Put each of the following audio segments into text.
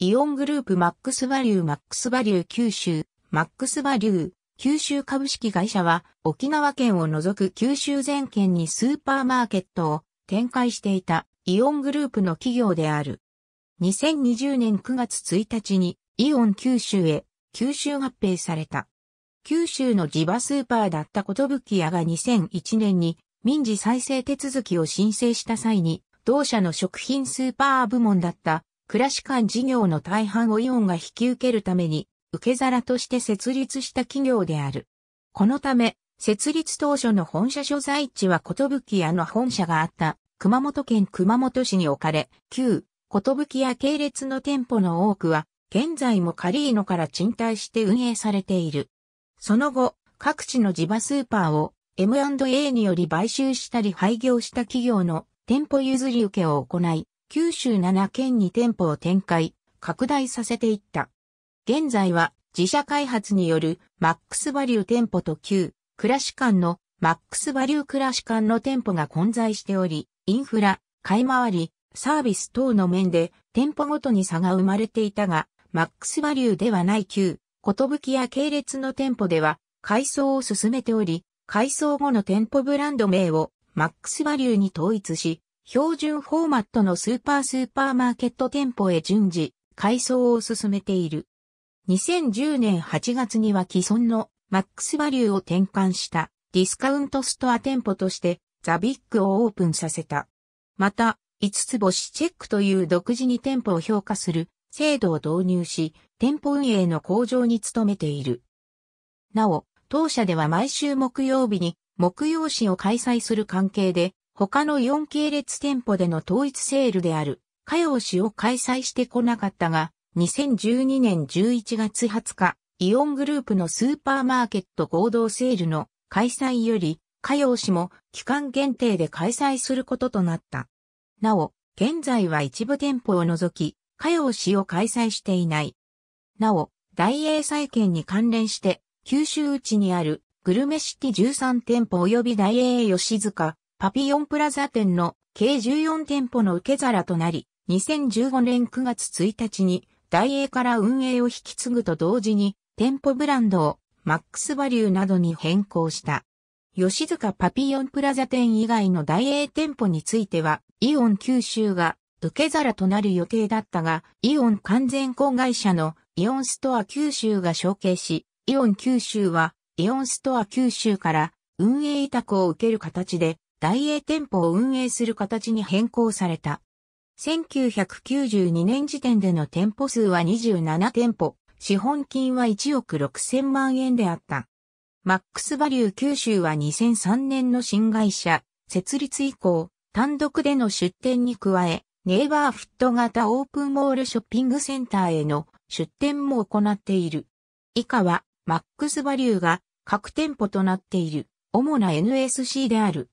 イオングループマックスバリューマックスバリュー九州、マックスバリュー九州株式会社は沖縄県を除く九州全県にスーパーマーケットを展開していたイオングループの企業である。2020年9月1日にイオン九州へ九州合併された。九州の地場スーパーだったことぶき屋が2001年に民事再生手続きを申請した際に同社の食品スーパー部門だった暮らし館事業の大半をイオンが引き受けるために、受け皿として設立した企業である。このため、設立当初の本社所在地は寿屋の本社があった熊本県熊本市に置かれ、旧寿屋系列の店舗の多くは、現在もカリーノから賃貸して運営されている。その後、各地の地場スーパーを M&A により買収したり廃業した企業の店舗譲り受けを行い、九州7県に店舗を展開、拡大させていった。現在は自社開発によるマックスバリュー店舗と旧クラシカンのマックスバリュークラシカンの店舗が混在しており、インフラ、買い回り、サービス等の面で店舗ごとに差が生まれていたが、マックスバリューではない旧、きや系列の店舗では改装を進めており、改装後の店舗ブランド名をマックスバリューに統一し、標準フォーマットのスーパースーパーマーケット店舗へ順次、改装を進めている。2010年8月には既存のマックスバリューを転換したディスカウントストア店舗としてザビッグをオープンさせた。また、5つ星チェックという独自に店舗を評価する制度を導入し、店舗運営の向上に努めている。なお、当社では毎週木曜日に木曜市を開催する関係で、他の4系列店舗での統一セールである、火曜市を開催してこなかったが、2012年11月20日、イオングループのスーパーマーケット合同セールの開催より、火曜市も期間限定で開催することとなった。なお、現在は一部店舗を除き、火曜市を開催していない。なお、大英債券に関連して、九州内にあるグルメシティ13店舗及び大英吉塚、パピヨンプラザ店の計14店舗の受け皿となり、2015年9月1日に大英から運営を引き継ぐと同時に店舗ブランドをマックスバリューなどに変更した。吉塚パピヨンプラザ店以外の大英店舗については、イオン九州が受け皿となる予定だったが、イオン完全子会社のイオンストア九州が承継し、イオン九州はイオンストア九州から運営委託を受ける形で大英店舗を運営する形に変更された。1992年時点での店舗数は27店舗、資本金は1億6000万円であった。マックスバリュー九州は2003年の新会社、設立以降、単独での出店に加え、ネイバーフット型オープンモールショッピングセンターへの出店も行っている。以下は、マックスバリューが各店舗となっている、主な NSC である。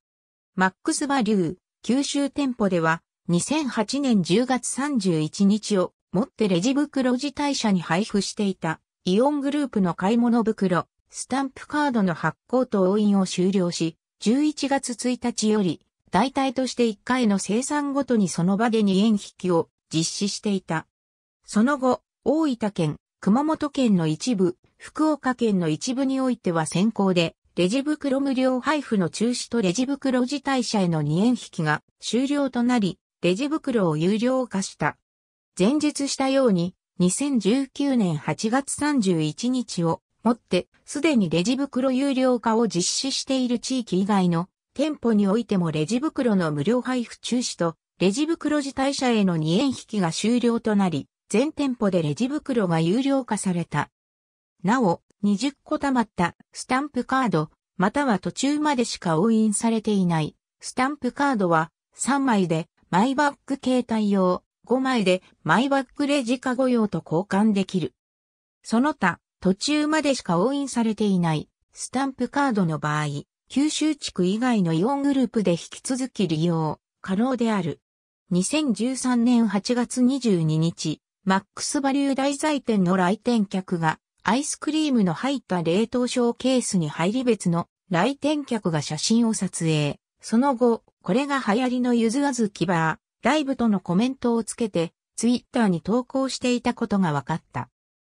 マックスバリュー、九州店舗では、2008年10月31日をもってレジ袋自体車に配布していた、イオングループの買い物袋、スタンプカードの発行と押印を終了し、11月1日より、代替として1回の生産ごとにその場で2円引きを実施していた。その後、大分県、熊本県の一部、福岡県の一部においては先行でレジ袋無料配布の中止とレジ袋自体者への2円引きが終了となり、レジ袋を有料化した。前述したように、2019年8月31日をもって、すでにレジ袋有料化を実施している地域以外の店舗においてもレジ袋の無料配布中止と、レジ袋自体者への2円引きが終了となり、全店舗でレジ袋が有料化された。なお、20個溜まったスタンプカード、または途中までしか押印されていない。スタンプカードは3枚でマイバッグ携帯用、5枚でマイバッグレジカゴ用と交換できる。その他、途中までしか押印されていないスタンプカードの場合、九州地区以外のイオングループで引き続き利用可能である。2013年8月22日、マックスバリュー大財店の来店客がアイスクリームの入った冷凍ショーケースに入り別の来店客が写真を撮影。その後、これが流行りのゆずあずきバー、ライブとのコメントをつけて、ツイッターに投稿していたことが分かった。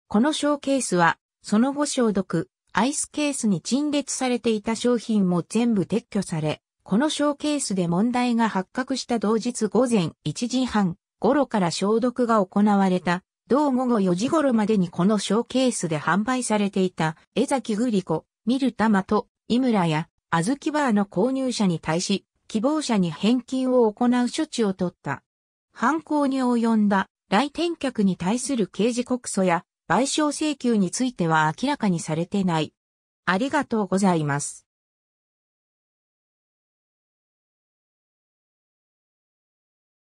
このショーケースは、その後消毒、アイスケースに陳列されていた商品も全部撤去され、このショーケースで問題が発覚した同日午前1時半頃から消毒が行われた同午後4時頃までにこのショーケースで販売されていた、江崎グリコ、ミルタマと、井村や、あずきバーの購入者に対し、希望者に返金を行う処置を取った。犯行に及んだ来店客に対する刑事告訴や賠償請求については明らかにされてない。ありがとうございます。